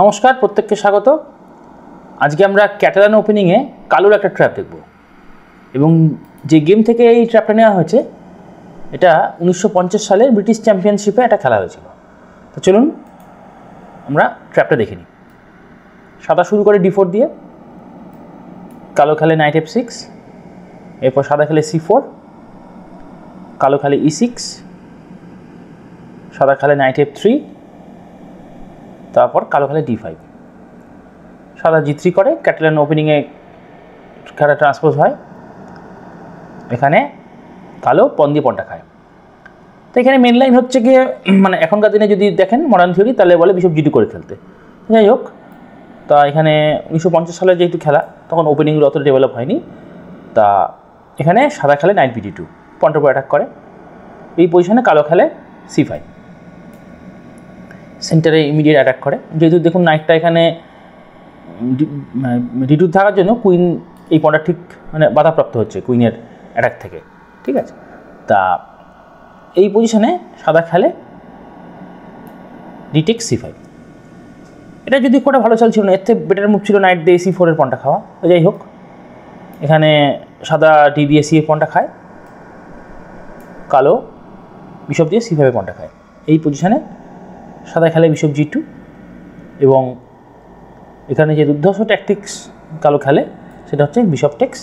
নমস্কার প্রত্যেককে স্বাগত আজকে আমরা ক্যাটালান ওপেনিংয়ে কালোর একটা ট্র্যাপ দেখব এবং যে গেম থেকে এই ট্র্যাপটা নেওয়া হয়েছে এটা উনিশশো সালে ব্রিটিশ চ্যাম্পিয়নশিপে একটা খেলা হয়েছিল তো চলুন আমরা ট্র্যাপটা দেখে নিই সাদা শুরু করে ডি ফোর দিয়ে কালো খেলে নাইট এফ সিক্স এরপর সাদা খেলে সি ফোর কালো খেলে ই e সিক্স সাদা খেলে নাইট এফ থ্রি তারপর কালো খেলে ডি ফাইভ সাদা জি থ্রি করে ক্যাটলান ওপেনিংয়ে খেলা ট্রান্সপোজ হয় এখানে কালো পন দিয়ে পনটা খায় তো এখানে মেন লাইন হচ্ছে গিয়ে মানে এখনকার দিনে যদি দেখেন মডার্ন থিওরি তাহলে বলে বিশপ জিডি করে খেলতে যাই হোক তা এখানে উনিশশো পঞ্চাশ সালে যেহেতু খেলা তখন ওপেনিংগুলো অত ডেভেলপ হয়নি তা এখানে সাদা খেলে নাইন পিটি টু পন্টার অ্যাটাক করে এই পজিশনে কালো খেলে সি ফাইভ সেন্টারে ইমিডিয়েট অ্যাটাক করে যেহেতু দেখুন নাইটটা এখানে ডিটুর মানে, থাকার জন্য কুইন এই পটা ঠিক মানে বাধাপ্রাপ্ত হচ্ছে কুইনের অ্যাটাক থেকে ঠিক আছে তা এই পজিশনে সাদা খেলে ডিটেক সি ফাইভ এটা যদি কোটা ভালো চাল ছিল না এর থেকে বেটার মুভ ছিল নাইট দিয়ে সি ফোরের পনটা খাওয়া যাই হোক এখানে সাদা ডি দিয়ে সি এর পনটা খায় কালো বিশপ দিয়ে সি ফাইভের পনটা খায় এই পজিশানে সাদা খেলে বিশপ জি টু এবং এখানে যে দুর্ধর্ষ ট্যাকটিক্স কালো খেলে সেটা হচ্ছে bishop takes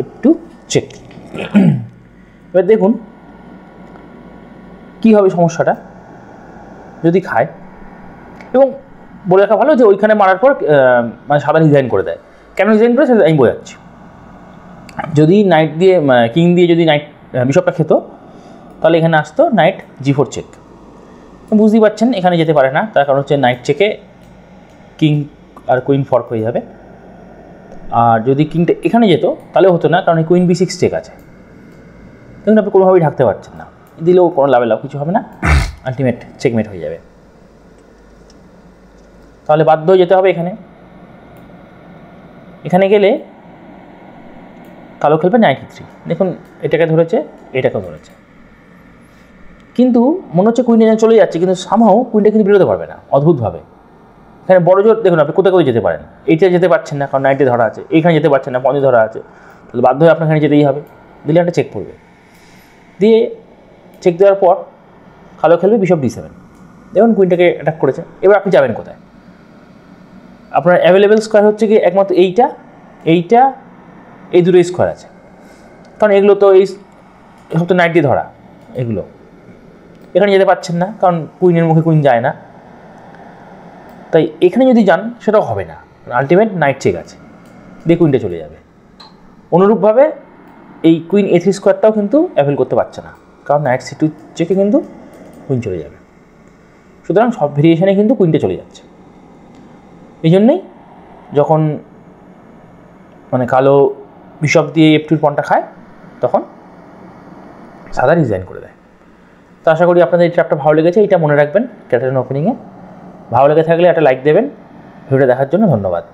F two check এবার দেখুন কী হবে সমস্যাটা যদি খায় এবং বলে রাখা ভালো যে ওইখানে মারার পর মানে সাদা ডিজাইন করে দেয় কেন ডিজাইন করে সেটা আমি বোঝাচ্ছি যদি নাইট দিয়ে কিং দিয়ে যদি নাইট বিশপটা খেত তাহলে এখানে আসতো নাইট জি ফোর চেক বুঝতেই পারছেন এখানে যেতে পারে না তার কারণ হচ্ছে নাইট চেকে কিং আর কুইন ফর্ক হয়ে যাবে আর যদি কিংটা এখানে যেত তাহলে হতো না কারণ কুইন বি সিক্স চেক আছে দেখুন আপনি কোনোভাবেই ঢাকতে পারছেন না দিলেও কোনো লাভে লাভ কিছু হবে না আলটিমেট চেকমেট হয়ে যাবে তাহলে বাধ্য যেতে হবে এখানে এখানে গেলে কালো খেলবে নাইটি থ্রি দেখুন এটাকে ধরেছে এটাকে ধরেছে কিন্তু মনে হচ্ছে কুইনটা যেন চলে যাচ্ছে কিন্তু সামহাও কুইনটা কিন্তু বেরোতে পারবে না অদ্ভুতভাবে এখানে বড় জোর দেখুন আপনি কোথায় কোথায় যেতে পারেন এইটা যেতে পারছেন না কারণ নাইটে ধরা আছে এইখানে যেতে পারছেন না পনি ধরা আছে তাহলে বাধ্য হয়ে আপনার এখানে যেতেই হবে দিলে একটা চেক পড়বে দিয়ে চেক দেওয়ার পর কালো খেলবে বিশপ ডি সেভেন দেখুন কুইনটাকে অ্যাটাক করেছে এবার আপনি যাবেন কোথায় আপনার অ্যাভেলেবেল স্কোয়ার হচ্ছে কি একমাত্র এইটা এইটা এই দুটোই স্কোয়ার আছে কারণ এগুলো তো এই সব তো নাইটে ধরা এগুলো এখানে যেতে পারছেন না কারণ কুইনের মুখে কুইন যায় না তাই এখানে যদি যান সেটাও হবে না আলটিমেট নাইট চেক আছে দিয়ে কুইনটা চলে যাবে অনুরূপভাবে এই কুইন এ থ্রি স্কোয়ারটাও কিন্তু অ্যাভেল করতে পারছে না কারণ নাইট সি টু চেকে কিন্তু কুইন চলে যাবে সুতরাং সব ভেরিয়েশনে কিন্তু কুইনটা চলে যাচ্ছে এই জন্যেই যখন মানে কালো বিশপ দিয়ে এফ টুর পনটা খায় তখন সাদা রিজাইন করে দেয় তো আশা করি আপনাদের এই ট্র্যাপটা ভালো লেগেছে এটা মনে রাখবেন ক্যাটারিন ওপেনিংয়ে ভালো লেগে থাকলে একটা লাইক দেবেন ভিডিওটা দেখার জন্য ধন্যবাদ